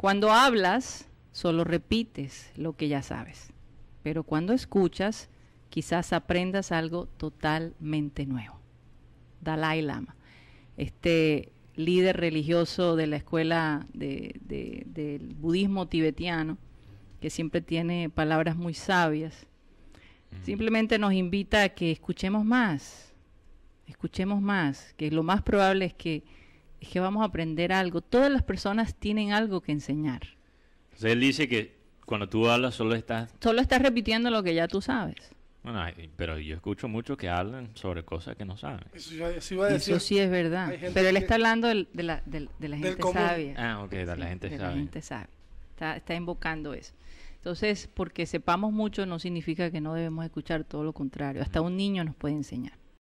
Cuando hablas, solo repites lo que ya sabes, pero cuando escuchas, quizás aprendas algo totalmente nuevo. Dalai Lama, este líder religioso de la escuela del budismo tibetano, que siempre tiene palabras muy sabias, mm. simplemente nos invita a que escuchemos más, escuchemos más, que lo más probable es que es que vamos a aprender algo. Todas las personas tienen algo que enseñar. Entonces él dice que cuando tú hablas solo estás... Solo estás repitiendo lo que ya tú sabes. Bueno, pero yo escucho mucho que hablan sobre cosas que no saben. Eso, sí es verdad. Pero él está hablando de, la, gente sabia. Ah, ok, de la gente sabia. La gente sabe. Está, está invocando eso. Entonces, porque sepamos mucho no significa que no debemos escuchar, todo lo contrario. Hasta un niño nos puede enseñar.